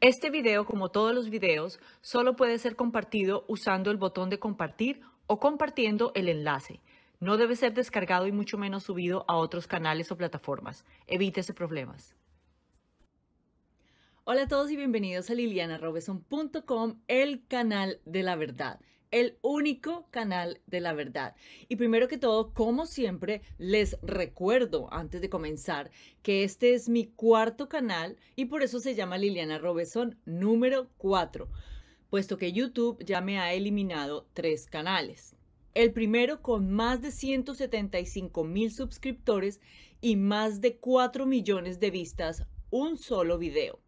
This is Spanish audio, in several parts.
Este video, como todos los videos, solo puede ser compartido usando el botón de compartir o compartiendo el enlace. No debe ser descargado y mucho menos subido a otros canales o plataformas. Evítese problemas. Hola a todos y bienvenidos a LilianaRobeson.com, el canal de la verdad el único canal de la verdad. Y primero que todo, como siempre, les recuerdo antes de comenzar que este es mi cuarto canal y por eso se llama Liliana Robeson número 4, puesto que YouTube ya me ha eliminado tres canales. El primero con más de 175 mil suscriptores y más de 4 millones de vistas, un solo video.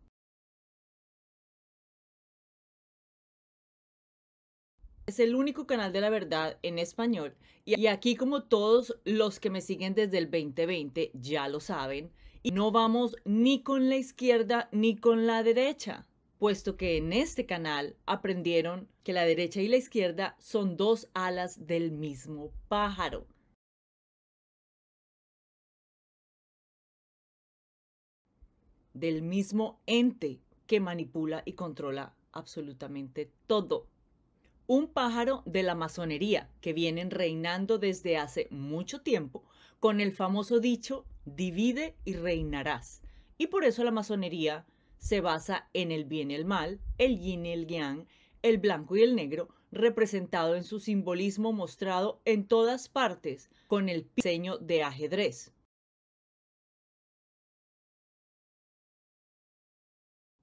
Es el único canal de la verdad en español y aquí como todos los que me siguen desde el 2020 ya lo saben, y no vamos ni con la izquierda ni con la derecha, puesto que en este canal aprendieron que la derecha y la izquierda son dos alas del mismo pájaro. del mismo ente que manipula y controla absolutamente todo un pájaro de la masonería que vienen reinando desde hace mucho tiempo con el famoso dicho divide y reinarás. Y por eso la masonería se basa en el bien y el mal, el yin y el yang, el blanco y el negro, representado en su simbolismo mostrado en todas partes con el diseño de ajedrez.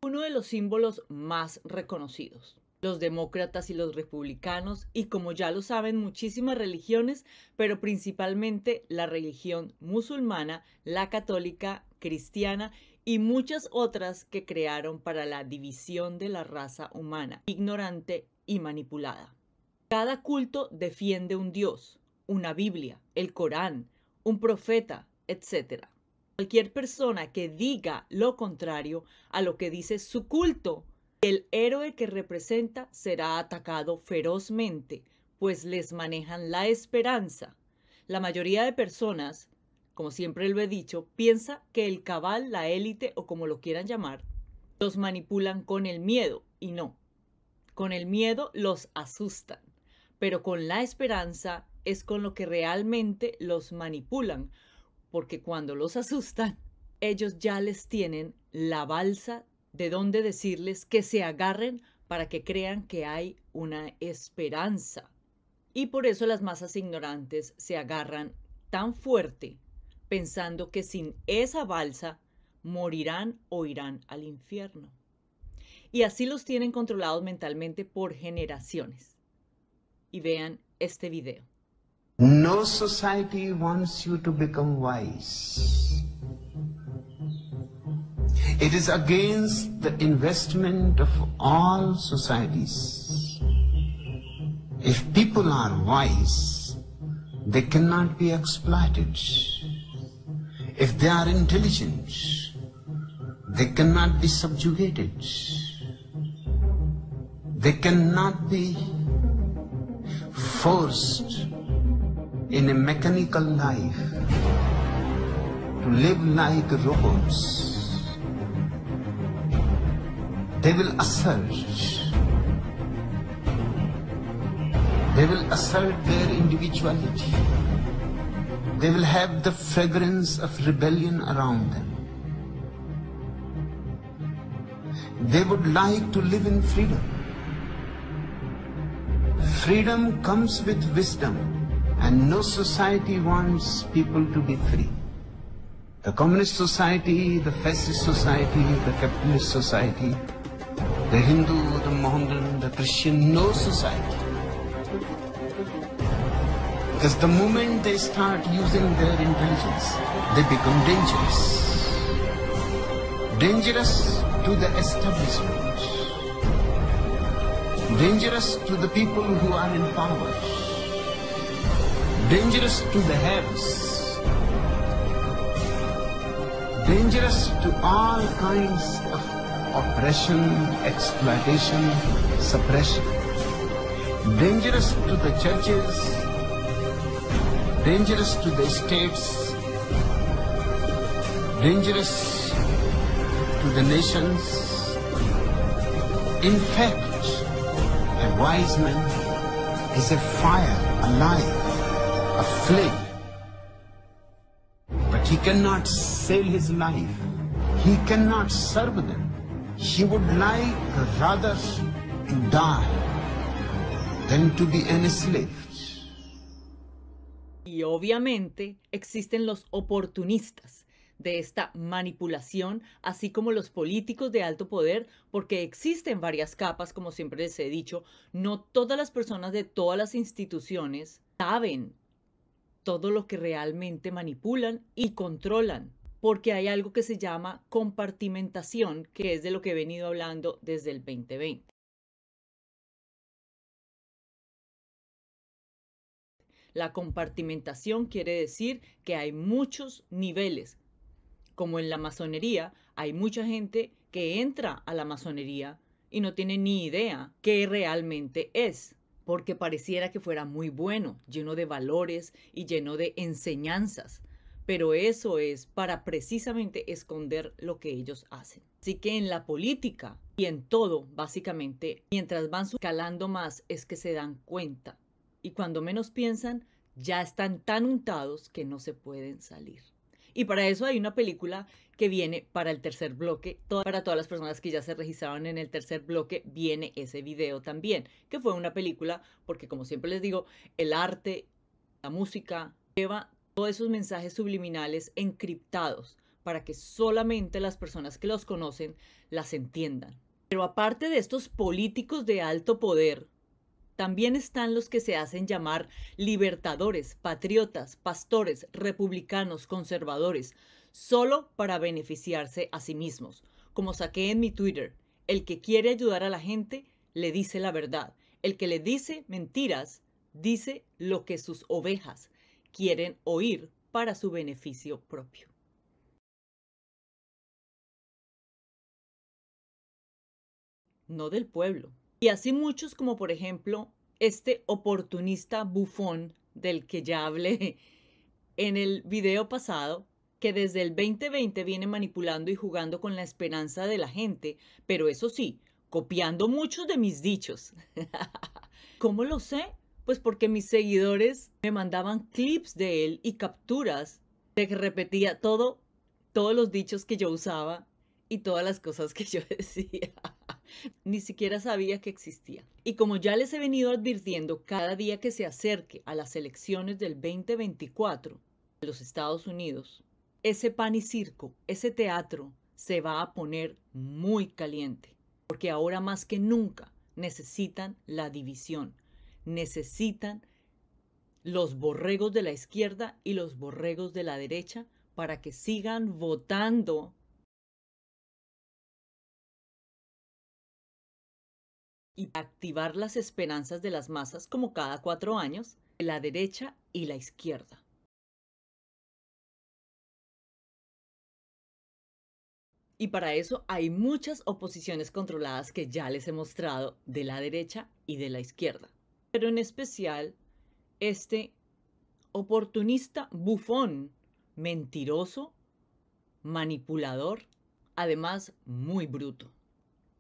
Uno de los símbolos más reconocidos los demócratas y los republicanos, y como ya lo saben muchísimas religiones, pero principalmente la religión musulmana, la católica, cristiana y muchas otras que crearon para la división de la raza humana, ignorante y manipulada. Cada culto defiende un dios, una Biblia, el Corán, un profeta, etc. Cualquier persona que diga lo contrario a lo que dice su culto, el héroe que representa será atacado ferozmente, pues les manejan la esperanza. La mayoría de personas, como siempre lo he dicho, piensa que el cabal, la élite o como lo quieran llamar, los manipulan con el miedo y no. Con el miedo los asustan, pero con la esperanza es con lo que realmente los manipulan, porque cuando los asustan, ellos ya les tienen la balsa de dónde decirles que se agarren para que crean que hay una esperanza. Y por eso las masas ignorantes se agarran tan fuerte, pensando que sin esa balsa morirán o irán al infierno. Y así los tienen controlados mentalmente por generaciones. Y vean este video. No society wants you to become wise. It is against the investment of all societies. If people are wise, they cannot be exploited. If they are intelligent, they cannot be subjugated. They cannot be forced in a mechanical life to live like robots they will assert they will assert their individuality they will have the fragrance of rebellion around them they would like to live in freedom freedom comes with wisdom and no society wants people to be free the communist society, the fascist society, the capitalist society, the Hindu, the Mohammedan, the Christian, no society. Because the moment they start using their intelligence, they become dangerous. Dangerous to the establishment. Dangerous to the people who are in power. Dangerous to the heads. Dangerous to all kinds of oppression, exploitation, suppression. Dangerous to the churches, dangerous to the states, dangerous to the nations. In fact, a wise man is a fire, a light, a flame. But he cannot save his life. He cannot serve them. would rather die than be Y obviamente existen los oportunistas de esta manipulación, así como los políticos de alto poder, porque existen varias capas, como siempre les he dicho, no todas las personas de todas las instituciones saben todo lo que realmente manipulan y controlan porque hay algo que se llama compartimentación, que es de lo que he venido hablando desde el 2020. La compartimentación quiere decir que hay muchos niveles. Como en la masonería, hay mucha gente que entra a la masonería y no tiene ni idea qué realmente es, porque pareciera que fuera muy bueno, lleno de valores y lleno de enseñanzas pero eso es para precisamente esconder lo que ellos hacen. Así que en la política y en todo, básicamente, mientras van escalando más es que se dan cuenta. Y cuando menos piensan, ya están tan untados que no se pueden salir. Y para eso hay una película que viene para el tercer bloque. para todas las personas que ya se registraron en el tercer bloque, viene ese video también, que fue una película, porque como siempre les digo, el arte, la música, lleva todos esos mensajes subliminales encriptados para que solamente las personas que los conocen las entiendan. Pero aparte de estos políticos de alto poder, también están los que se hacen llamar libertadores, patriotas, pastores, republicanos, conservadores, solo para beneficiarse a sí mismos. Como saqué en mi Twitter, el que quiere ayudar a la gente le dice la verdad. El que le dice mentiras dice lo que sus ovejas quieren oír para su beneficio propio. No del pueblo. Y así muchos como por ejemplo este oportunista bufón del que ya hablé en el video pasado, que desde el 2020 viene manipulando y jugando con la esperanza de la gente, pero eso sí, copiando muchos de mis dichos. ¿Cómo lo sé? Pues porque mis seguidores me mandaban clips de él y capturas de que repetía todo, todos los dichos que yo usaba y todas las cosas que yo decía. Ni siquiera sabía que existía. Y como ya les he venido advirtiendo cada día que se acerque a las elecciones del 2024 de los Estados Unidos, ese pan y circo, ese teatro, se va a poner muy caliente, porque ahora más que nunca necesitan la división, necesitan los borregos de la izquierda y los borregos de la derecha para que sigan votando y activar las esperanzas de las masas como cada cuatro años, la derecha y la izquierda. Y para eso hay muchas oposiciones controladas que ya les he mostrado de la derecha y de la izquierda pero en especial este oportunista bufón, mentiroso, manipulador, además muy bruto.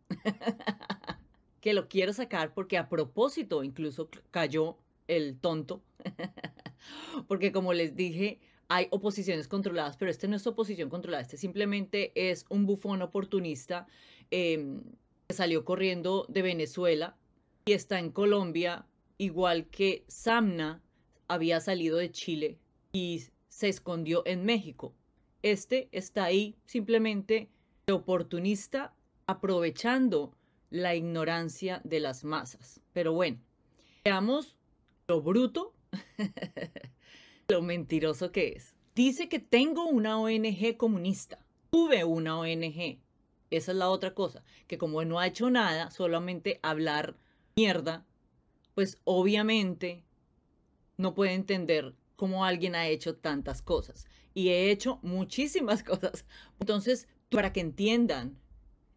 que lo quiero sacar porque a propósito incluso cayó el tonto. porque como les dije, hay oposiciones controladas, pero este no es oposición controlada, este simplemente es un bufón oportunista em, que salió corriendo de Venezuela y está en Colombia igual que Samna había salido de Chile y se escondió en México. Este está ahí simplemente de oportunista aprovechando la ignorancia de las masas. Pero bueno, veamos lo bruto, lo mentiroso que es. Dice que tengo una ONG comunista. Tuve una ONG. Esa es la otra cosa, que como no ha hecho nada, solamente hablar mierda pues obviamente no puede entender cómo alguien ha hecho tantas cosas. Y he hecho muchísimas cosas. Entonces, para que entiendan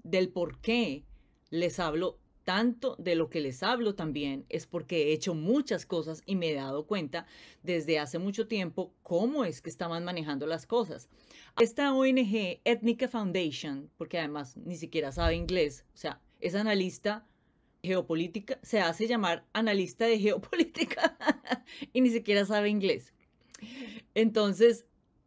del por qué les hablo tanto de lo que les hablo también, es porque he hecho muchas cosas y me he dado cuenta desde hace mucho tiempo cómo es que estaban manejando las cosas. Esta ONG, Ethnica Foundation, porque además ni siquiera sabe inglés, o sea, es analista geopolítica, se hace llamar analista de geopolítica y ni siquiera sabe inglés. Entonces,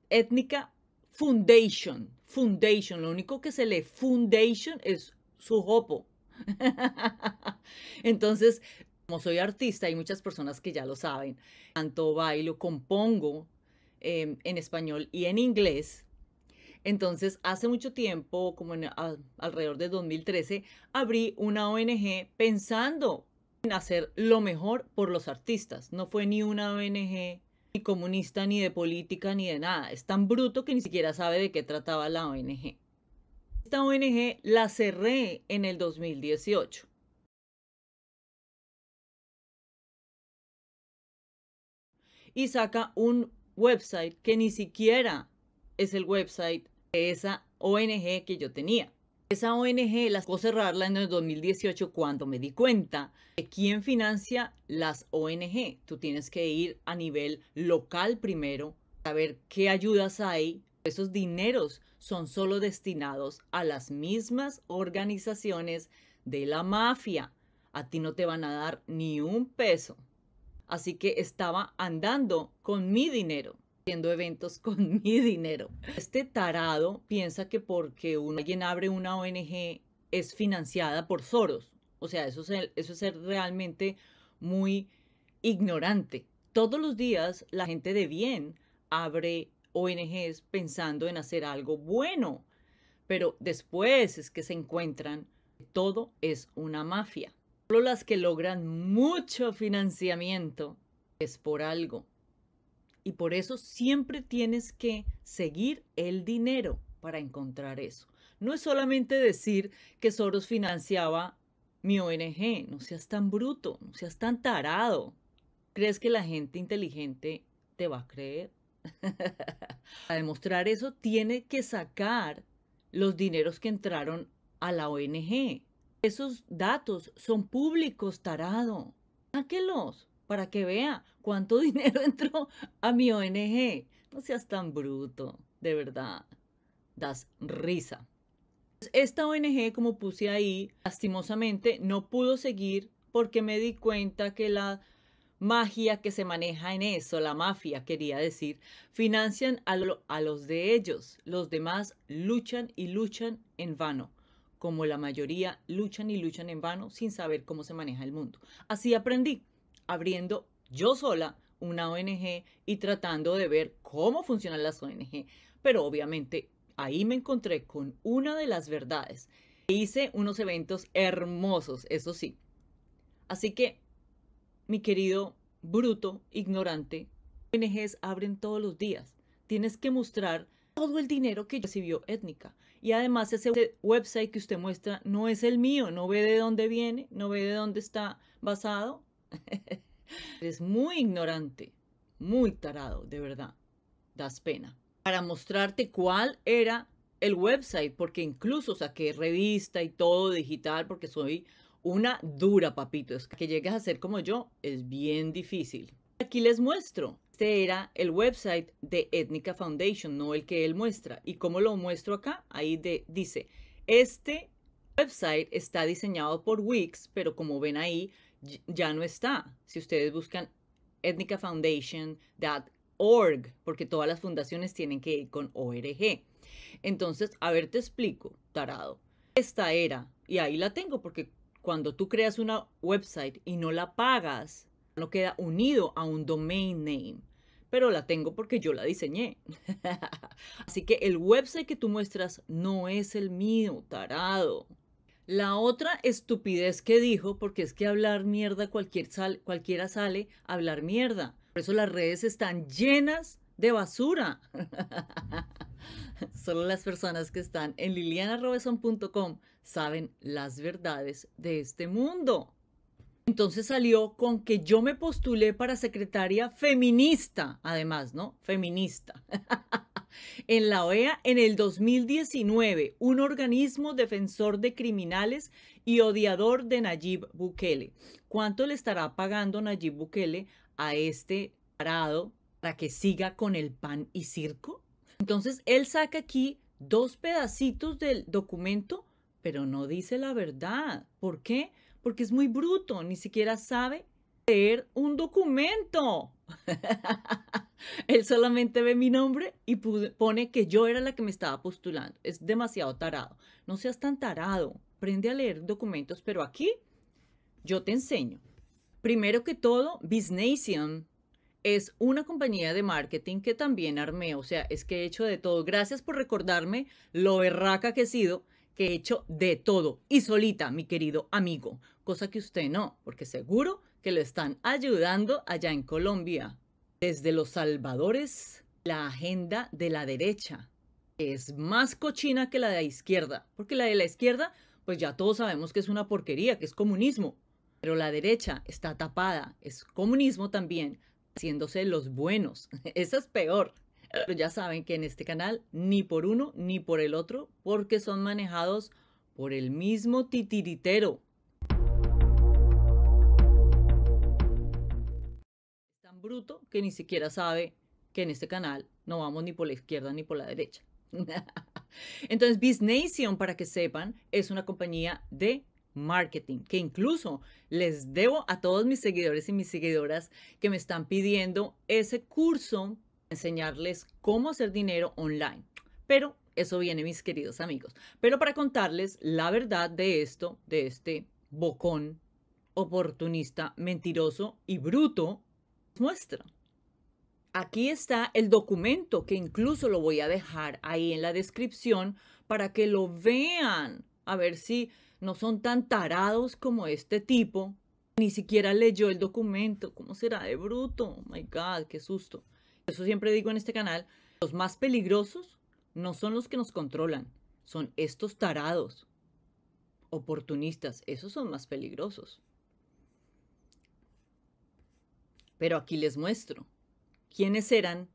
étnica foundation, foundation, lo único que se lee foundation es su jopo. Entonces, como soy artista, hay muchas personas que ya lo saben, tanto bailo, compongo em, en español y en inglés, entonces, hace mucho tiempo, como ah, alrededor de 2013, abrí una ONG pensando en hacer lo mejor por los artistas. No fue ni una ONG ni comunista, ni de política, ni de nada. Es tan bruto que ni siquiera sabe de qué trataba la ONG. Esta ONG la cerré en el 2018. Y saca un website que ni siquiera es el website esa ONG que yo tenía. Esa ONG la tocó cerrarla en el 2018 cuando me di cuenta de quién financia las ONG. Tú tienes que ir a nivel local primero, ver qué ayudas hay. Esos dineros son solo destinados a las mismas organizaciones de la mafia. A ti no te van a dar ni un peso. Así que estaba andando con mi dinero haciendo eventos con mi dinero. Este tarado piensa que porque alguien abre una ONG es financiada por Soros. O sea, eso es, eso es ser realmente muy ignorante. Todos los días la gente de bien abre ONGs pensando en hacer algo bueno, pero después es que se encuentran que todo es una mafia. Solo las que logran mucho financiamiento es por algo. Y por eso siempre tienes que seguir el dinero para encontrar eso. No es solamente decir que Soros financiaba mi ONG, no seas tan bruto, no seas tan tarado. ¿Crees que la gente inteligente te va a creer? para demostrar eso tiene que sacar los dineros que entraron a la ONG. Esos datos son públicos, tarado. Sáquelos para que vea cuánto dinero entró a mi ONG. No seas tan bruto, de verdad. Das risa. Esta ONG, como puse ahí, lastimosamente no pudo seguir porque me di cuenta que la magia que se maneja en eso, la mafia quería decir, financian a, los de ellos. Los demás luchan y luchan en vano, como la mayoría luchan y luchan en vano sin saber cómo se maneja el mundo. Así aprendí abriendo yo sola una ONG y tratando de ver cómo funcionan las ONG. Pero obviamente ahí me encontré con una de las verdades. Hice unos eventos hermosos, eso sí. Así que, mi querido bruto, ignorante, ONGs abren todos los días. Tienes que mostrar todo el dinero que recibió étnica. Y además ese website que usted muestra no es el mío, no ve de dónde viene, no ve de dónde está basado, Eres muy ignorante, muy tarado, de verdad. Das pena. Para mostrarte cuál era el website, porque incluso saqué revista y todo digital, porque soy una dura, papito. Es que llegues a ser como yo es bien difícil. Aquí les muestro. Este era el website de Ethnica Foundation, no el que él muestra. ¿Y cómo lo muestro acá? Ahí dice, este website está diseñado por Wix, pero como ven ahí, ya no está. Si ustedes buscan etnicafoundation.org porque todas las fundaciones tienen que ir con ORG. Entonces, a ver, te explico, tarado. Esta era, y ahí la tengo, porque cuando tú creas una website y no la pagas, no queda unido a un domain name, pero la tengo porque yo la diseñé. Así que el website que tú muestras no es el mío, tarado. La otra estupidez que dijo, porque es que hablar mierda cualquier cualquiera sale a hablar mierda. Por eso las redes están llenas de basura. Solo las personas que están en lilianarobeson.com saben las verdades de este mundo. Entonces salió con que yo me postulé para secretaria feminista, además, ¿no? Feminista. en la OEA en el 2019, un organismo defensor de criminales y odiador de Nayib Bukele. ¿Cuánto le estará pagando Nayib Bukele a este parado para que siga con el pan y circo? Entonces él saca aquí dos pedacitos del documento, pero no dice la verdad. ¿Por qué? porque es muy bruto, ni siquiera sabe leer un documento. Él solamente ve mi nombre y pone que yo era la que me estaba postulando. Es demasiado tarado. No seas tan tarado. Aprende a leer documentos, pero aquí yo te enseño. Primero que todo, Biznation es una compañía de marketing que también armé. O sea, es que he hecho de todo. Gracias por recordarme lo berraca que he sido que he hecho de todo y solita, mi querido amigo, cosa que usted no, porque seguro que lo están ayudando allá en Colombia. Desde Los Salvadores, la agenda de la derecha es más cochina que la de la izquierda, porque la de la izquierda, pues ya todos sabemos que es una porquería, que es comunismo, pero la derecha está tapada, es comunismo también, haciéndose los buenos, eso es peor ya saben que en este canal ni por uno ni por el otro, porque son manejados por el mismo titiritero. Tan bruto que ni siquiera sabe que en este canal no vamos ni por la izquierda ni por la derecha. Entonces, Biznation, para que sepan, es una compañía de marketing, que incluso les debo a todos mis seguidores y mis seguidoras que me están pidiendo ese curso enseñarles cómo hacer dinero online. Pero eso viene, mis queridos amigos. Pero para contarles la verdad de esto, de este bocón oportunista, mentiroso y bruto, muestra. Aquí está el documento que incluso lo voy a dejar ahí en la descripción para que lo vean. A ver si no son tan tarados como este tipo. Ni siquiera leyó el documento. ¿Cómo será de bruto? Oh my God, qué susto eso siempre digo en este canal, los más peligrosos no son los que nos controlan, son estos tarados, oportunistas, esos son más peligrosos. Pero aquí les muestro quiénes eran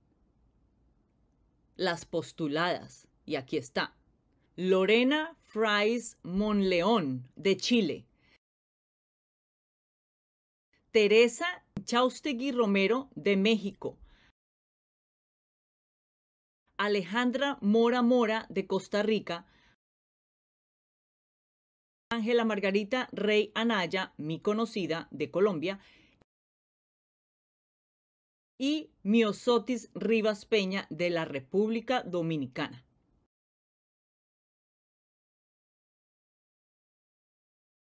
las postuladas. Y aquí está. Lorena Fries Monleón, de Chile. Teresa Chaustegui Romero, de México. Alejandra Mora Mora de Costa Rica, Ángela Margarita Rey Anaya, mi conocida de Colombia, y Miosotis Rivas Peña de la República Dominicana.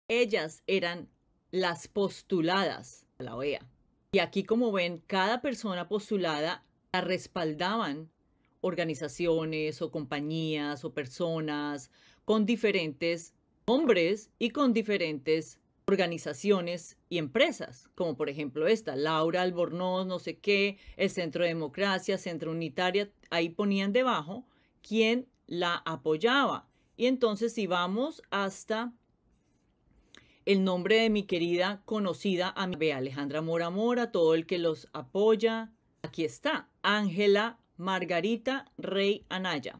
Ellas eran las postuladas a la OEA. Y aquí como ven, cada persona postulada la respaldaban organizaciones o compañías o personas con diferentes nombres y con diferentes organizaciones y empresas, como por ejemplo esta, Laura Albornoz, no sé qué, el Centro de Democracia, Centro Unitaria, ahí ponían debajo quién la apoyaba. Y entonces si vamos hasta el nombre de mi querida conocida amiga Alejandra Mora Mora, todo el que los apoya, aquí está, Ángela Margarita Rey Anaya.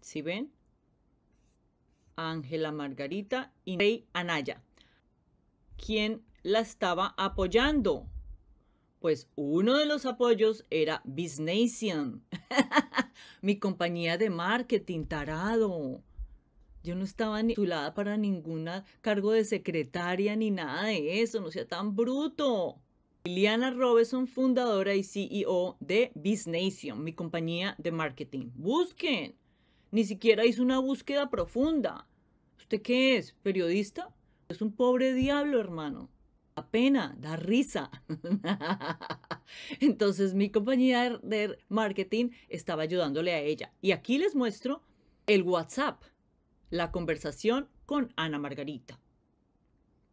¿Sí ven? Ángela Margarita y Rey Anaya. ¿Quién la estaba apoyando? Pues uno de los apoyos era Biznation, mi compañía de marketing tarado. Yo no estaba titulada para ningún cargo de secretaria ni nada de eso, no sea tan bruto. Liliana Robeson, fundadora y CEO de Biznation, mi compañía de marketing. Busquen. Ni siquiera hizo una búsqueda profunda. ¿Usted qué es? ¿Periodista? Es un pobre diablo, hermano. A pena, da risa. Entonces mi compañía de marketing estaba ayudándole a ella. Y aquí les muestro el WhatsApp, la conversación con Ana Margarita.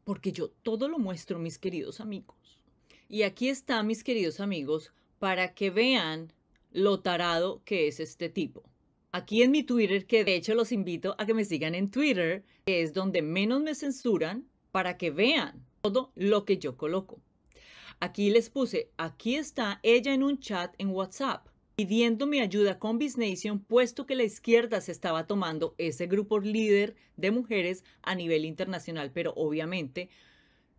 Porque yo todo lo muestro, mis queridos amigos. Y aquí está, mis queridos amigos, para que vean lo tarado que es este tipo. Aquí en mi Twitter, que de hecho los invito a que me sigan en Twitter, que es donde menos me censuran, para que vean todo lo que yo coloco. Aquí les puse, aquí está ella en un chat en WhatsApp pidiendo mi ayuda con Biznation puesto que la izquierda se estaba tomando ese grupo líder de mujeres a nivel internacional, pero obviamente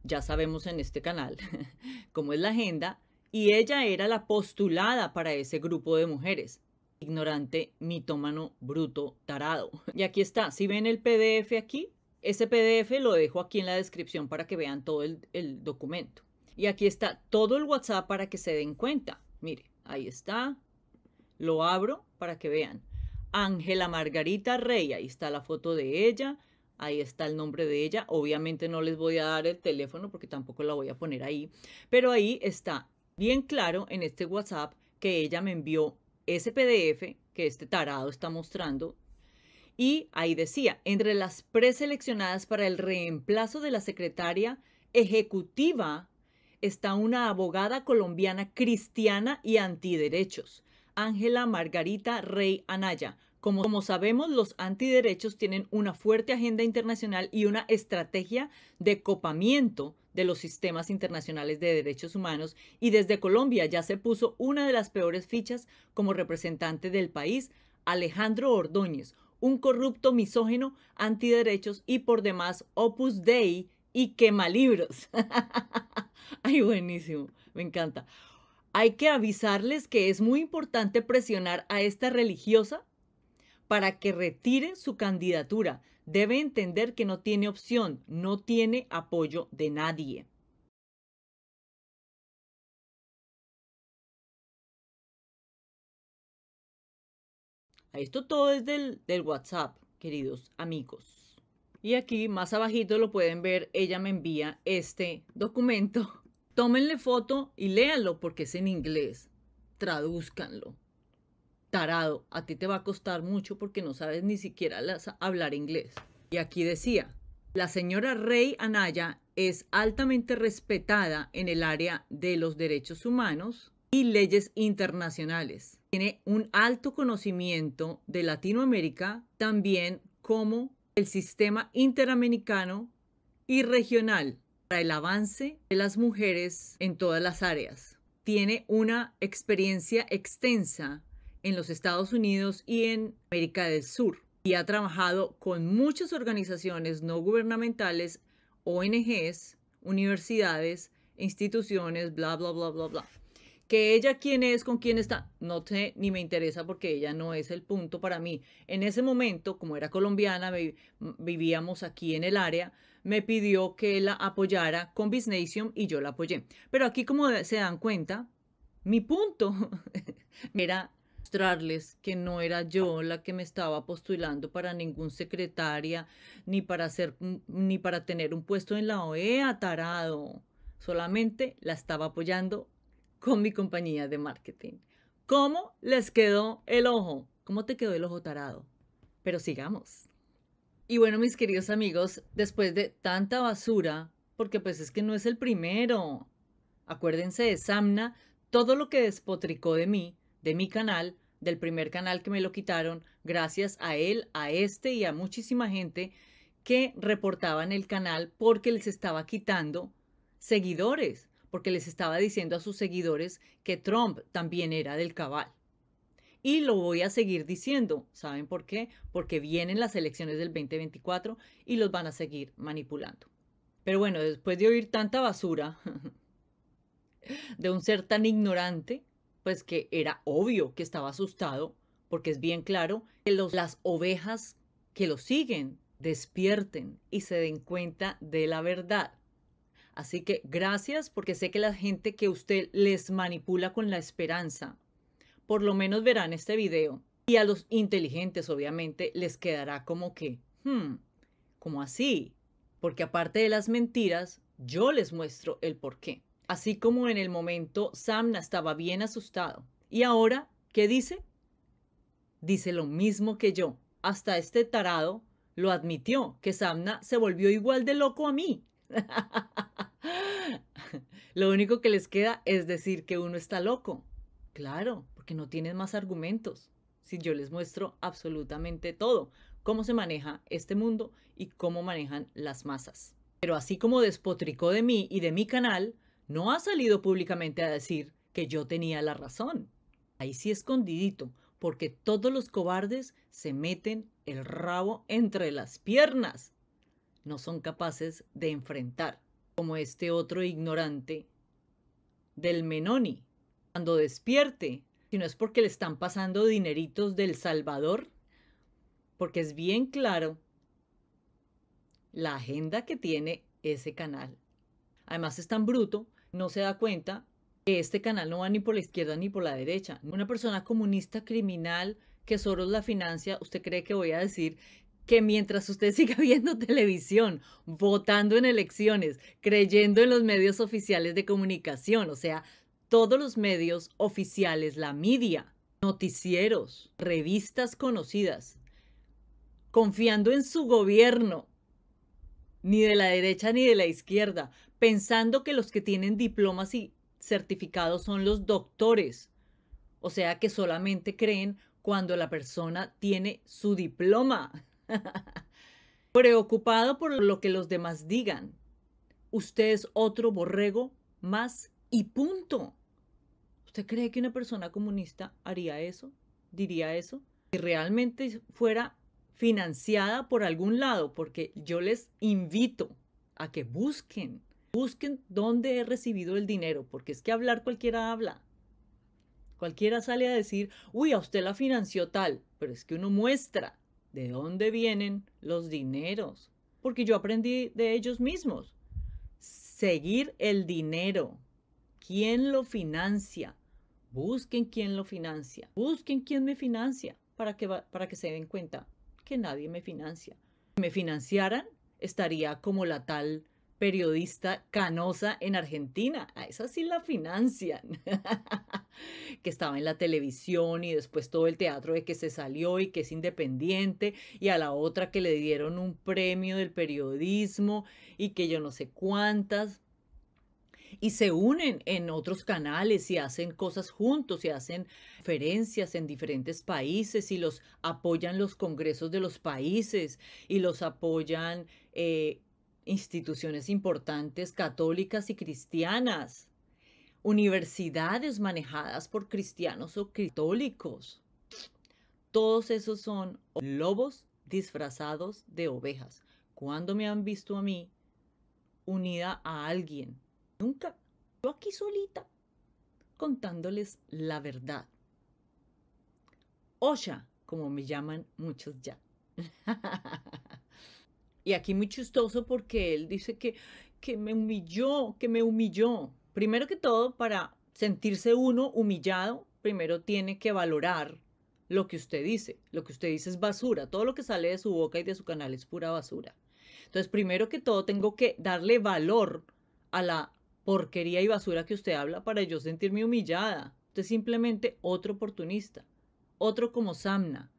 ya sabemos en este canal cómo es la agenda, y ella era la postulada para ese grupo de mujeres. Ignorante, mitómano, bruto, tarado. Y aquí está, si ven el PDF aquí, ese PDF lo dejo aquí en la descripción para que vean todo el, el documento. Y aquí está todo el WhatsApp para que se den cuenta. Mire, ahí está. Lo abro para que vean. Ángela Margarita Rey, ahí está la foto de ella. Ahí está el nombre de ella. Obviamente no les voy a dar el teléfono porque tampoco la voy a poner ahí. Pero ahí está bien claro en este WhatsApp que ella me envió ese PDF que este tarado está mostrando. Y ahí decía, entre las preseleccionadas para el reemplazo de la secretaria ejecutiva está una abogada colombiana cristiana y antiderechos, Ángela Margarita Rey Anaya, como, sabemos, los antiderechos tienen una fuerte agenda internacional y una estrategia de copamiento de los sistemas internacionales de derechos humanos y desde Colombia ya se puso una de las peores fichas como representante del país, Alejandro Ordóñez, un corrupto misógeno, antiderechos y por demás opus dei y quemalibros. Ay, buenísimo, me encanta. Hay que avisarles que es muy importante presionar a esta religiosa para que retiren su candidatura. Debe entender que no tiene opción, no tiene apoyo de nadie. Esto todo es del, WhatsApp, queridos amigos. Y aquí más abajito lo pueden ver, ella me envía este documento. Tómenle foto y léanlo porque es en inglés. Tradúzcanlo tarado, a ti te va a costar mucho porque no sabes ni siquiera hablar inglés. Y aquí decía, la señora Rey Anaya es altamente respetada en el área de los derechos humanos y leyes internacionales. Tiene un alto conocimiento de Latinoamérica, también como el sistema interamericano y regional para el avance de las mujeres en todas las áreas. Tiene una experiencia extensa en los Estados Unidos y en América del Sur y ha trabajado con muchas organizaciones no gubernamentales, ONGs, universidades, instituciones, bla, bla, bla, bla, bla. Que ella quién es, con quién está, no sé, ni me interesa porque ella no es el punto para mí. En ese momento, como era colombiana, vivíamos aquí en el área, me pidió que la apoyara con Biznation y yo la apoyé. Pero aquí, como se dan cuenta, mi punto era que no era yo la que me estaba postulando para ningún secretaria, ni para, mm, ni para tener un puesto en la OEA, tarado. Solamente la estaba apoyando con mi compañía de marketing. ¿Cómo les quedó el ojo? ¿Cómo te quedó el ojo tarado? Pero sigamos. Y bueno, mis queridos amigos, después de tanta basura, porque pues es que no es el primero. Acuérdense de Samna, todo lo que despotricó de mí, de mi canal, del primer canal que me lo quitaron, gracias a él, a este y a muchísima gente que reportaban el canal porque les estaba quitando seguidores, porque les estaba diciendo a sus seguidores que Trump también era del cabal. Y lo voy a seguir diciendo. ¿Saben por qué? Porque vienen las elecciones del 2024 y los van a seguir manipulando. Pero bueno, después de oír tanta basura de un ser tan ignorante, pues que era obvio que estaba asustado, porque es bien claro que los, las ovejas que lo siguen despierten y se den cuenta de la verdad. Así que gracias porque sé que la gente que usted les manipula con la esperanza, por lo menos verán este video. Y a los inteligentes obviamente les quedará como que, hmm, como así? Porque aparte de las mentiras, yo les muestro el porqué. Así como en el momento Samna estaba bien asustado. ¿Y ahora qué dice? Dice lo mismo que yo. Hasta este tarado lo admitió, que Samna se volvió igual de loco a mí. lo único que les queda es decir que uno está loco. Claro, porque no tienen más argumentos. Si yo les muestro absolutamente todo, cómo se maneja este mundo y cómo manejan las masas. Pero así como despotricó de mí y de mi canal, no ha salido públicamente a decir que yo tenía la razón. Ahí sí escondidito, porque todos los cobardes se meten el rabo entre las piernas. No son capaces de enfrentar, como este otro ignorante del Menoni. Cuando despierte, si no es porque le están pasando dineritos del Salvador, porque es bien claro la agenda que tiene ese canal. Además es tan bruto no se da cuenta que este canal no va ni por la izquierda ni por la derecha. Una persona comunista criminal que es la financia, ¿usted cree que voy a decir que mientras usted siga viendo televisión, votando en elecciones, creyendo en los medios oficiales de comunicación, o sea, todos los medios oficiales, la media, noticieros, revistas conocidas, confiando en su gobierno, ni de la derecha ni de la izquierda, pensando que los que tienen diplomas y certificados son los doctores. O sea que solamente creen cuando la persona tiene su diploma. Preocupado por lo que los demás digan. Usted es otro borrego más y punto. ¿Usted cree que una persona comunista haría eso? ¿Diría eso? Si realmente fuera financiada por algún lado, porque yo les invito a que busquen Busquen dónde he recibido el dinero, porque es que hablar cualquiera habla. Cualquiera sale a decir, uy, a usted la financió tal, pero es que uno muestra de dónde vienen los dineros, porque yo aprendí de ellos mismos. Seguir el dinero. ¿Quién lo financia? Busquen quién lo financia. Busquen quién me financia para que, para que se den cuenta que nadie me financia. Si me financiaran, estaría como la tal periodista Canosa en Argentina. A esa sí la financian. que estaba en la televisión y después todo el teatro de que se salió y que es independiente. Y a la otra que le dieron un premio del periodismo y que yo no sé cuántas. Y se unen en otros canales y hacen cosas juntos y hacen conferencias en diferentes países y los apoyan los congresos de los países y los apoyan eh, instituciones importantes católicas y cristianas, universidades manejadas por cristianos o católicos. Todos esos son lobos disfrazados de ovejas. Cuando me han visto a mí unida a alguien? Nunca. Yo aquí solita contándoles la verdad. Osha, como me llaman muchos ya. Y aquí muy chistoso porque él dice que, que me humilló, que me humilló. Primero que todo, para sentirse uno humillado, primero tiene que valorar lo que usted dice. Lo que usted dice es basura. Todo lo que sale de su boca y de su canal es pura basura. Entonces, primero que todo, tengo que darle valor a la porquería y basura que usted habla para yo sentirme humillada. Usted es simplemente otro oportunista, otro como Samna.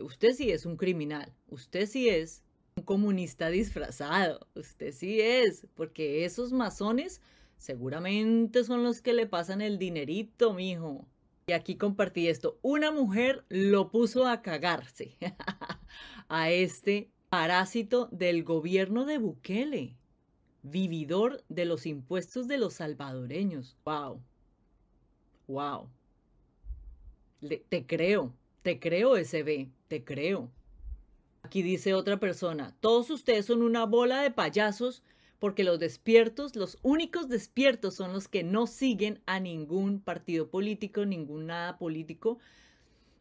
Usted sí es un criminal, usted sí es un comunista disfrazado. Usted sí es, porque esos masones seguramente son los que le pasan el dinerito, mijo. Y aquí compartí esto. Una mujer lo puso a cagarse a este parásito del gobierno de Bukele, vividor de los impuestos de los salvadoreños. ¡Wow! ¡Wow! te creo, te creo, SB, te creo. Aquí dice otra persona, todos ustedes son una bola de payasos porque los despiertos, los únicos despiertos son los que no siguen a ningún partido político, ningún nada político.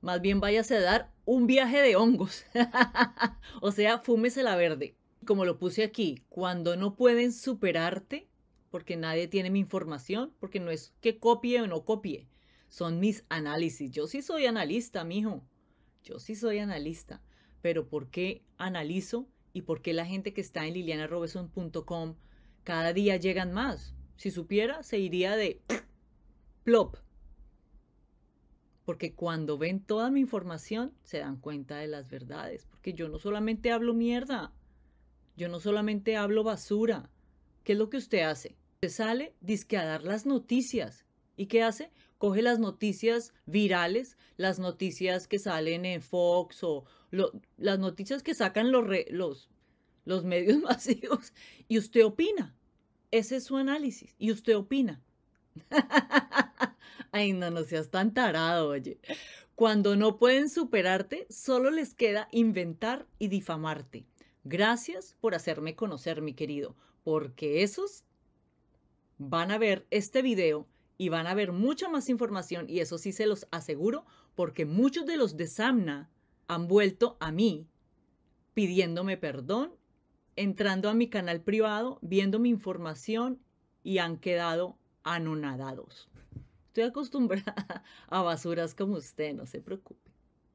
Más bien váyase a dar un viaje de hongos. o sea, fúmese la verde. Como lo puse aquí, cuando no pueden superarte, porque nadie tiene mi información, porque no es que copie o no copie, son mis análisis. Yo sí soy analista, mijo. Yo sí soy analista pero ¿por qué analizo y por qué la gente que está en lilianarobeson.com cada día llegan más? Si supiera, se iría de plop. Porque cuando ven toda mi información, se dan cuenta de las verdades. Porque yo no solamente hablo mierda, yo no solamente hablo basura. ¿Qué es lo que usted hace? Usted sale disque a dar las noticias ¿Y qué hace? Coge las noticias virales, las noticias que salen en Fox o las noticias que sacan los, los, los medios masivos y usted opina. Ese es su análisis. Y usted opina. Ay, no, no seas tan tarado, oye. Cuando no pueden superarte, solo les queda inventar y difamarte. Gracias por hacerme conocer, mi querido, porque esos van a ver este video y van a ver mucha más información y eso sí se los aseguro porque muchos de los de Samna han vuelto a mí pidiéndome perdón, entrando a mi canal privado, viendo mi información y han quedado anonadados. Estoy acostumbrada a basuras como usted, no se preocupe.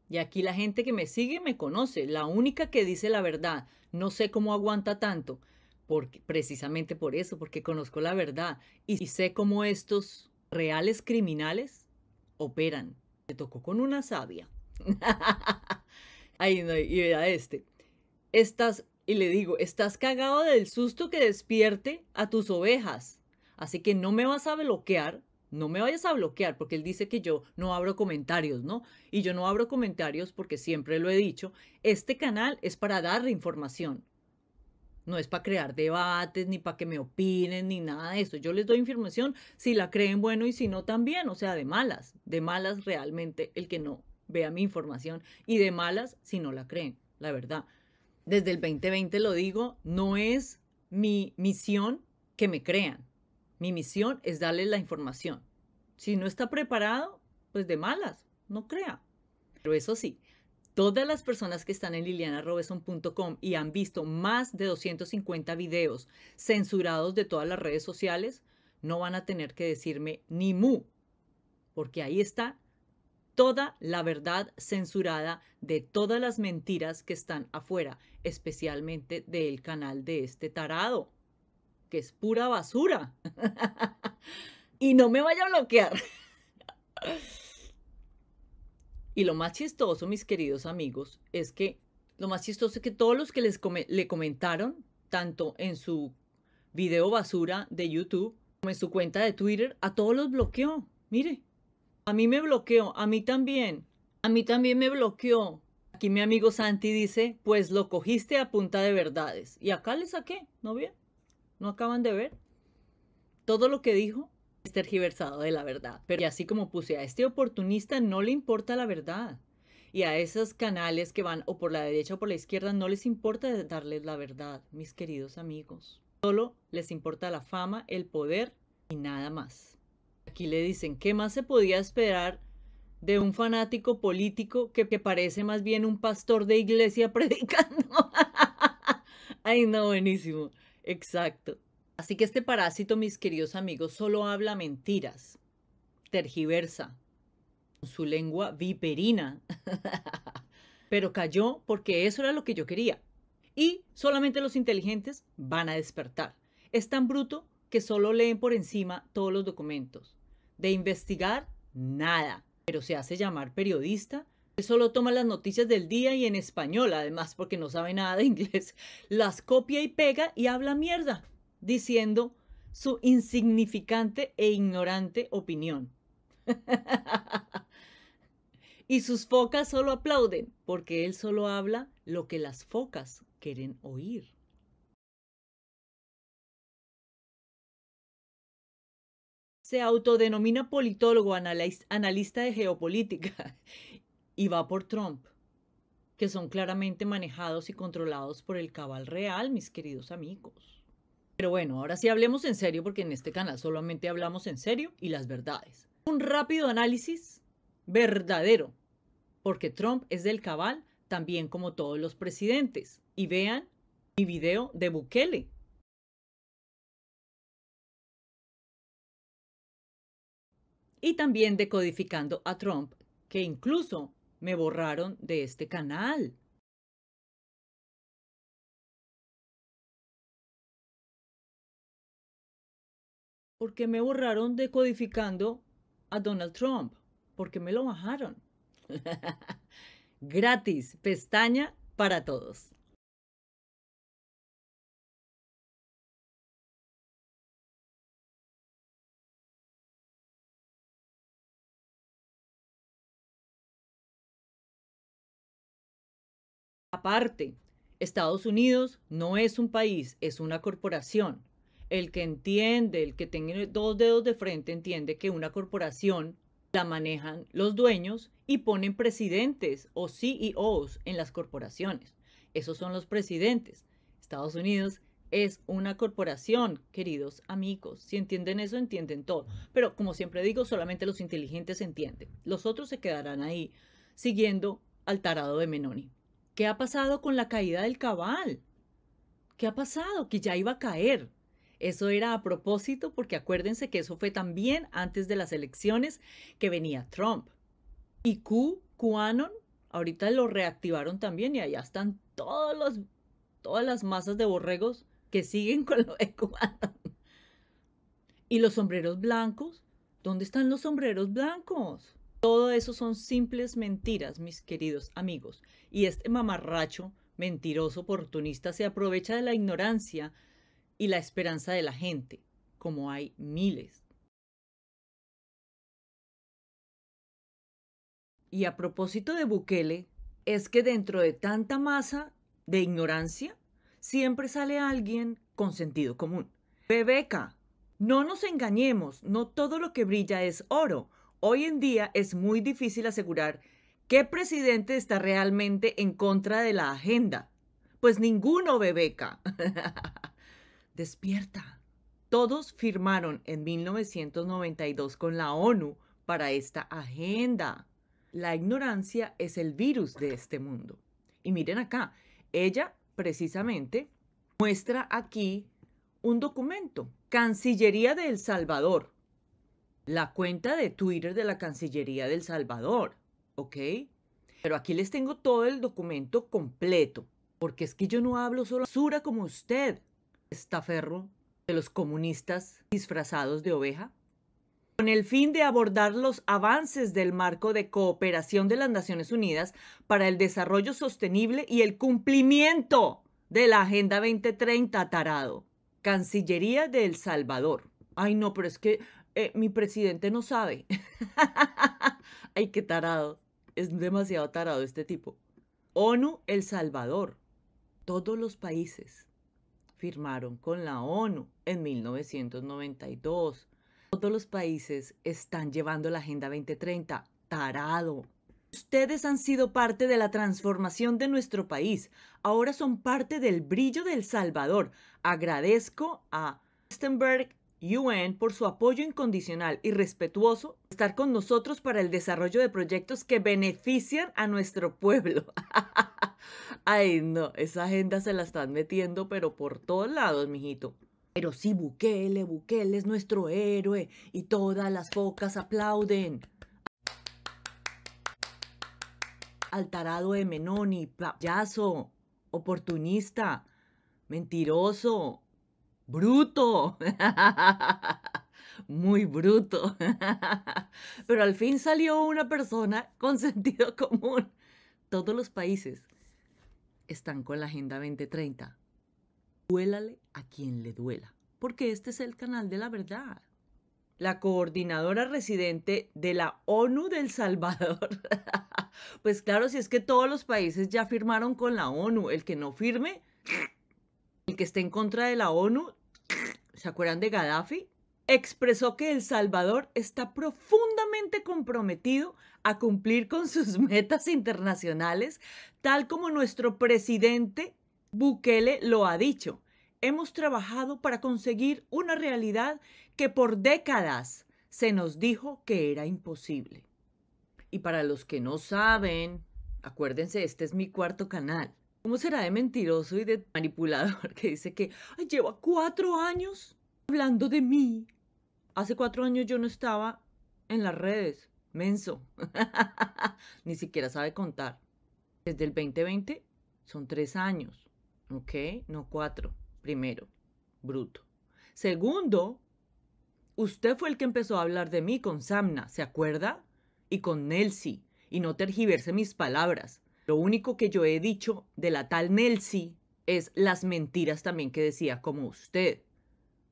Y aquí la gente que me sigue me conoce, la única que dice la verdad. No sé cómo aguanta tanto, porque, precisamente por eso, porque conozco la verdad y, y sé cómo estos reales criminales operan. Te tocó con una sabia. Ahí no, y vea este. Estás, y le digo, estás cagado del susto que despierte a tus ovejas. Así que no me vas a bloquear, no me vayas a bloquear, porque él dice que yo no abro comentarios, ¿no? Y yo no abro comentarios porque siempre lo he dicho, este canal es para darle información. No es para crear debates, ni para que me opinen, ni nada de eso. Yo les doy información si la creen bueno y si no también. O sea, de malas. De malas realmente el que no vea mi información y de malas si no la creen, la verdad. Desde el 2020 lo digo, no es mi misión que me crean. Mi misión es darles la información. Si no está preparado, pues de malas, no crea. Pero eso sí, Todas las personas que están en lilianarobeson.com y han visto más de 250 videos censurados de todas las redes sociales, no van a tener que decirme ni mu, porque ahí está toda la verdad censurada de todas las mentiras que están afuera, especialmente del canal de este tarado, que es pura basura. y no me vaya a bloquear. Y lo más chistoso, mis queridos amigos, es que lo más chistoso es que todos los que les le comentaron, tanto en su video basura de YouTube como en su cuenta de Twitter, a todos los bloqueó. Mire, a mí me bloqueó, a mí también, a mí también me bloqueó. Aquí mi amigo Santi dice, pues lo cogiste a punta de verdades. Y acá le saqué, ¿no bien? ¿No acaban de ver? Todo lo que dijo tergiversado de la verdad. Pero y así como puse, a este oportunista no le importa la verdad. Y a esos canales que van o por la derecha o por la izquierda no les importa darles la verdad, mis queridos amigos. Solo les importa la fama, el poder y nada más. Aquí le dicen, ¿qué más se podía esperar de un fanático político que, que parece más bien un pastor de iglesia predicando? Ay, no, buenísimo. Exacto. Así que este parásito, mis queridos amigos, solo habla mentiras, tergiversa, con su lengua viperina. Pero cayó porque eso era lo que yo quería. Y solamente los inteligentes van a despertar. Es tan bruto que solo leen por encima todos los documentos. De investigar, nada. Pero se hace llamar periodista solo toma las noticias del día y en español, además porque no sabe nada de inglés. Las copia y pega y habla mierda diciendo su insignificante e ignorante opinión. y sus focas solo aplauden, porque él solo habla lo que las focas quieren oír. Se autodenomina politólogo, analista de geopolítica y va por Trump, que son claramente manejados y controlados por el cabal real, mis queridos amigos. Pero bueno, ahora sí hablemos en serio porque en este canal solamente hablamos en serio y las verdades. Un rápido análisis verdadero, porque Trump es del cabal también como todos los presidentes. Y vean mi video de Bukele. Y también decodificando a Trump, que incluso me borraron de este canal. porque me borraron decodificando a Donald Trump, porque me lo bajaron. Gratis, pestaña para todos. Aparte, Estados Unidos no es un país, es una corporación el que entiende, el que tiene dos dedos de frente, entiende que una corporación la manejan los dueños y ponen presidentes o CEOs en las corporaciones. Esos son los presidentes. Estados Unidos es una corporación, queridos amigos. Si entienden eso, entienden todo. Pero como siempre digo, solamente los inteligentes entienden. Los otros se quedarán ahí siguiendo al tarado de Menoni. ¿Qué ha pasado con la caída del cabal? ¿Qué ha pasado? Que ya iba a caer. Eso era a propósito porque acuérdense que eso fue también antes de las elecciones que venía Trump. Y Q, QAnon, ahorita lo reactivaron también y allá están todos todas las masas de borregos que siguen con lo de QAnon. Y los sombreros blancos, ¿dónde están los sombreros blancos? Todo eso son simples mentiras, mis queridos amigos. Y este mamarracho mentiroso oportunista se aprovecha de la ignorancia y la esperanza de la gente, como hay miles. Y a propósito de Bukele, es que dentro de tanta masa de ignorancia, siempre sale alguien con sentido común. Bebeca, no nos engañemos, no todo lo que brilla es oro. Hoy en día es muy difícil asegurar qué presidente está realmente en contra de la agenda. Pues ninguno, Bebeca. despierta. Todos firmaron en 1992 con la ONU para esta agenda. La ignorancia es el virus de este mundo. Y miren acá, ella precisamente muestra aquí un documento, Cancillería de El Salvador, la cuenta de Twitter de la Cancillería de El Salvador, ¿ok? Pero aquí les tengo todo el documento completo, porque es que yo no hablo solo basura como usted estaferro de los comunistas disfrazados de oveja? Con el fin de abordar los avances del marco de cooperación de las Naciones Unidas para el desarrollo sostenible y el cumplimiento de la Agenda 2030, tarado. Cancillería de El Salvador. Ay, no, pero es que eh, mi presidente no sabe. Ay, qué tarado. Es demasiado tarado este tipo. ONU El Salvador. Todos los países firmaron con la ONU en 1992. Todos los países están llevando la Agenda 2030. Tarado. Ustedes han sido parte de la transformación de nuestro país. Ahora son parte del brillo del Salvador. Agradezco a UN por su apoyo incondicional y respetuoso, estar con nosotros para el desarrollo de proyectos que benefician a nuestro pueblo. Ay, no, esa agenda se la están metiendo, pero por todos lados, mijito. Pero sí, Bukele, Bukele es nuestro héroe y todas las focas aplauden. Altarado de Menoni, payaso, oportunista, mentiroso, Bruto. Muy bruto. Pero al fin salió una persona con sentido común. Todos los países están con la Agenda 2030. Duélale a quien le duela, porque este es el canal de la verdad. La coordinadora residente de la ONU del Salvador. pues claro, si es que todos los países ya firmaron con la ONU, el que no firme el que esté en contra de la ONU, ¿se acuerdan de Gaddafi? Expresó que El Salvador está profundamente comprometido a cumplir con sus metas internacionales, tal como nuestro presidente Bukele lo ha dicho. Hemos trabajado para conseguir una realidad que por décadas se nos dijo que era imposible. Y para los que no saben, acuérdense, este es mi cuarto canal. ¿Cómo será de mentiroso y de manipulador que dice que lleva cuatro años hablando de mí? Hace cuatro años yo no estaba en las redes, menso. Ni siquiera sabe contar. Desde el 2020 son tres años, ¿ok? No cuatro. Primero, bruto. Segundo, usted fue el que empezó a hablar de mí con Samna, ¿se acuerda? Y con Nelsi. Y no tergiverse mis palabras. Lo único que yo he dicho de la tal Nelsie es las mentiras también que decía como usted.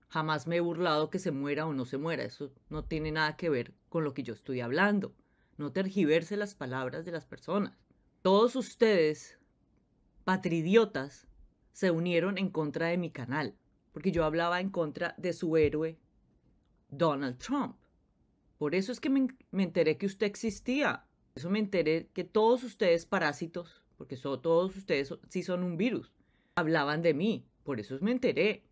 Jamás me he burlado que se muera o no se muera. Eso no tiene nada que ver con lo que yo estoy hablando. No tergiverse las palabras de las personas. Todos ustedes, patridiotas, se unieron en contra de mi canal, porque yo hablaba en contra de su héroe, Donald Trump. Por eso es que me, me enteré que usted existía eso me enteré que todos ustedes parásitos, porque todos ustedes sí son un virus, hablaban de mí, por eso me enteré.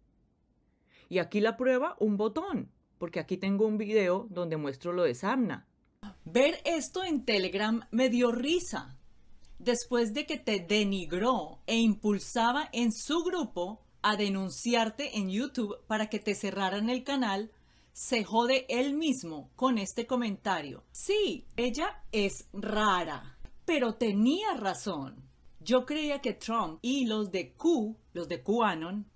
Y aquí la prueba, un botón, porque aquí tengo un video donde muestro lo de Samna. Ver esto en Telegram me dio risa. Después de que te denigró e impulsaba en su grupo a denunciarte en YouTube para que te cerraran el canal, se jode él mismo con este comentario. Sí, ella es rara, pero tenía razón. Yo creía que Trump y los de Q, los de QAnon,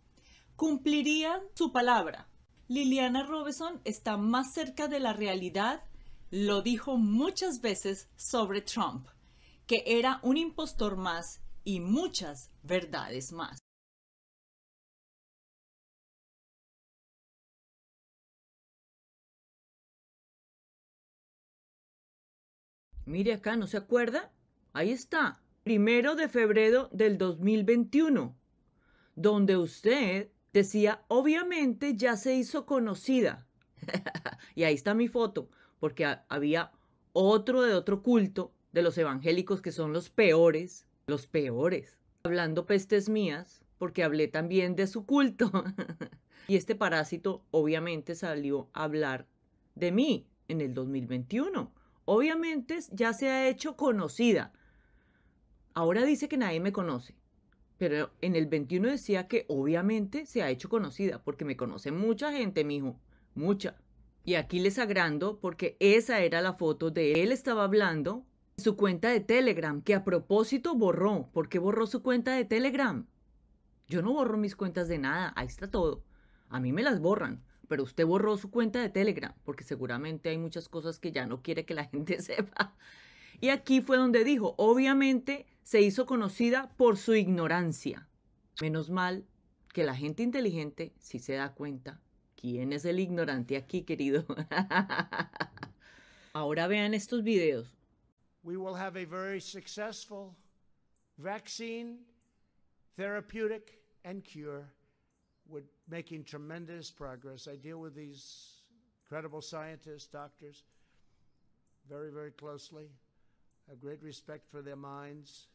cumplirían su palabra. Liliana Robeson está más cerca de la realidad, lo dijo muchas veces sobre Trump, que era un impostor más y muchas verdades más. Mire acá, ¿no se acuerda? Ahí está, primero de febrero del 2021, donde usted decía, obviamente ya se hizo conocida. y ahí está mi foto, porque había otro de otro culto de los evangélicos que son los peores, los peores. Hablando pestes mías, porque hablé también de su culto. y este parásito obviamente salió a hablar de mí en el 2021. Obviamente ya se ha hecho conocida. Ahora dice que nadie me conoce, pero en el 21 decía que obviamente se ha hecho conocida, porque me conoce mucha gente, mijo, mucha. Y aquí les agrando porque esa era la foto de él estaba hablando en su cuenta de Telegram, que a propósito borró. ¿Por qué borró su cuenta de Telegram? Yo no borro mis cuentas de nada, ahí está todo. A mí me las borran pero usted borró su cuenta de Telegram, porque seguramente hay muchas cosas que ya no quiere que la gente sepa. Y aquí fue donde dijo, obviamente se hizo conocida por su ignorancia. Menos mal que la gente inteligente sí se da cuenta quién es el ignorante aquí, querido. Ahora vean estos videos. We will have a very successful vaccine, therapeutic and cure. making tremendous progress. I deal with these credible scientists, doctors, very, very closely. I have great respect for their minds,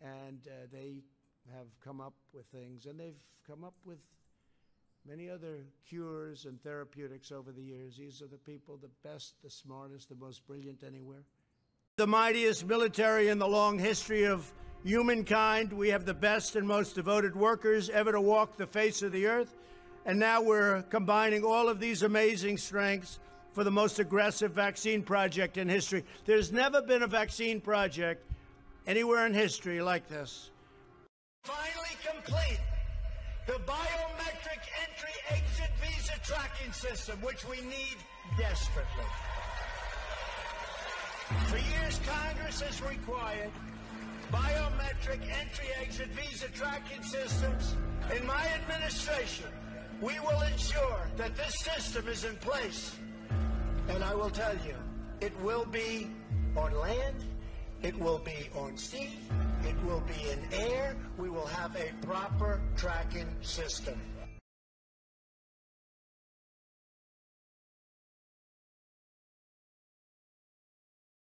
and uh, they have come up with things, and they've come up with many other cures and therapeutics over the years. These are the people, the best, the smartest, the most brilliant anywhere. The mightiest military in the long history of humankind. We have the best and most devoted workers ever to walk the face of the earth. And now we're combining all of these amazing strengths for the most aggressive vaccine project in history. There's never been a vaccine project anywhere in history like this. Finally complete the biometric entry exit visa tracking system, which we need desperately. For years, Congress has required biometric entry-exit visa tracking systems. In my administration, we will ensure that this system is in place. And I will tell you, it will be on land, it will be on sea, it will be in air. We will have a proper tracking system.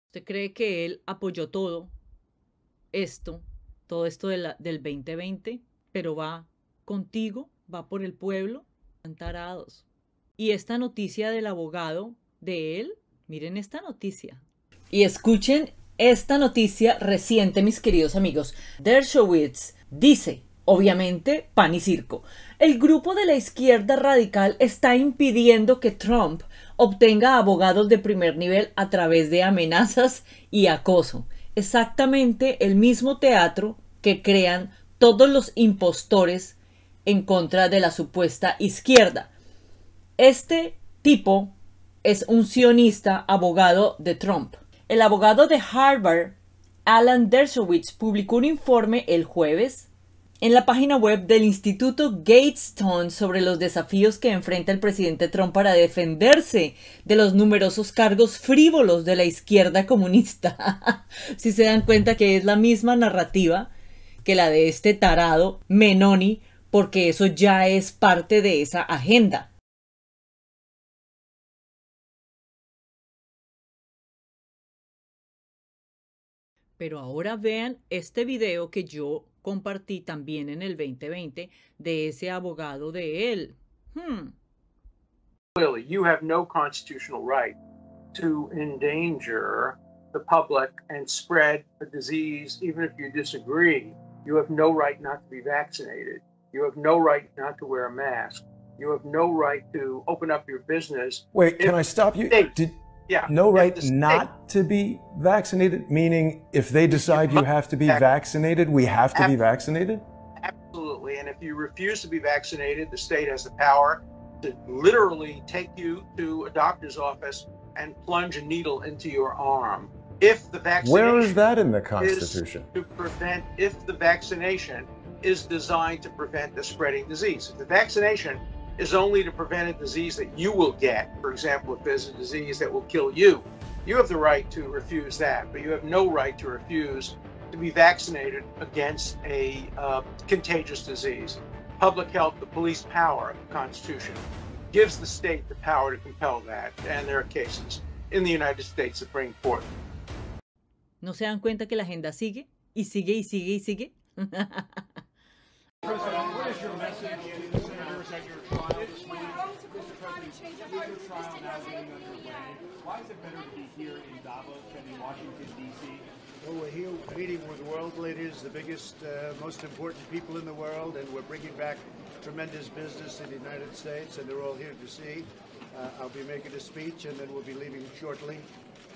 ¿Usted cree que él apoyó todo esto, todo esto del 2020, pero va contigo, va por el pueblo, tarados. Y esta noticia del abogado de él, miren esta noticia. Y escuchen esta noticia reciente, mis queridos amigos. Dershowitz dice, obviamente, pan y circo. El grupo de la izquierda radical está impidiendo que Trump obtenga abogados de primer nivel a través de amenazas y acoso exactamente el mismo teatro que crean todos los impostores en contra de la supuesta izquierda. Este tipo es un sionista abogado de Trump. El abogado de Harvard, Alan Dershowitz, publicó un informe el jueves en la página web del Instituto Gatestone sobre los desafíos que enfrenta el presidente Trump para defenderse de los numerosos cargos frívolos de la izquierda comunista. si se dan cuenta que es la misma narrativa que la de este tarado Menoni, porque eso ya es parte de esa agenda. Pero ahora vean este video que yo compartí también en el 2020 de ese abogado de él. Hmm. Clearly, you have no constitutional right to endanger the public and spread a disease, even if you disagree. You have no right not to be vaccinated. You have no right not to wear a mask. You have no right to open up your business. Wait, can I stop you? Did yeah. No right not to be vaccinated, meaning if they decide you have to be vaccinated, we have to be vaccinated? Absolutely. And if you refuse to be vaccinated, the state has the power to literally take you to a doctor's office and plunge a needle into your arm. If the vaccination Where is that in the Constitution? To prevent if the vaccination is designed to prevent the spreading disease. If the vaccination is only to prevent a disease that you will get. For example, if there's a disease that will kill you, you have the right to refuse that, but you have no right to refuse to be vaccinated against a uh, contagious disease. Public health, the police power of the Constitution gives the state the power to compel that, and there are cases in the United States Supreme Court. ¿No se dan cuenta que la agenda sigue y sigue y sigue y sigue? was at your trial this morning. Mr. President, is your trial now getting underway? Uh, Why is it better to be here in Davos than in Washington, D.C.? Well, we're here meeting with world leaders, the biggest, uh, most important people in the world, and we're bringing back tremendous business in the United States, and they're all here to see. Uh, I'll be making a speech, and then we'll be leaving shortly.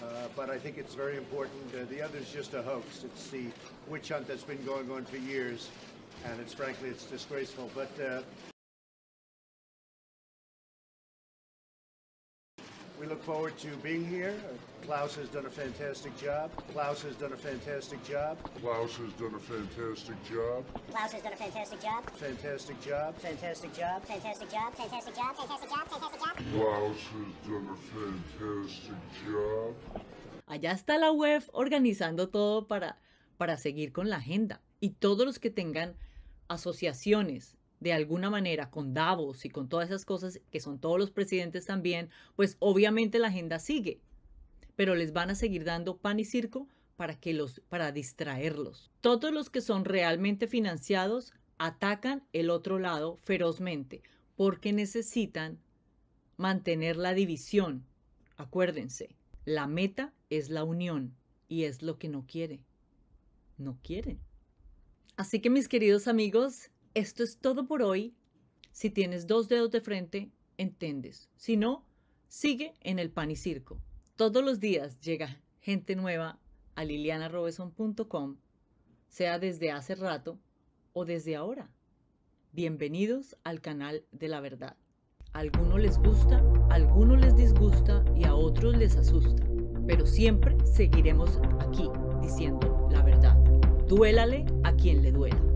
Uh, but I think it's very important. Uh, the other is just a hoax. It's the witch hunt that's been going on for years, and it's frankly, it's disgraceful. But uh, We look forward to being here. Klaus has done a fantastic job. Klaus has done a fantastic job. Klaus has done a fantastic job. Klaus has done a fantastic job. Fantastic job. Fantastic job. Fantastic job. Fantastic job. Fantastic job. Fantastic job. Klaus has done a fantastic job. Allá está la web organizando todo para, para seguir con la agenda. Y todos los que tengan asociaciones de alguna manera con Davos y con todas esas cosas que son todos los presidentes también, pues obviamente la agenda sigue, pero les van a seguir dando pan y circo para que los para distraerlos. Todos los que son realmente financiados atacan el otro lado ferozmente porque necesitan mantener la división. Acuérdense, la meta es la unión y es lo que no quiere. No quiere Así que mis queridos amigos, esto es todo por hoy. Si tienes dos dedos de frente, entiendes. Si no, sigue en el pan y circo. Todos los días llega gente nueva a lilianarobeson.com, sea desde hace rato o desde ahora. Bienvenidos al canal de la verdad. A algunos les gusta, a algunos les disgusta y a otros les asusta. Pero siempre seguiremos aquí diciendo la verdad. Duélale a quien le duela.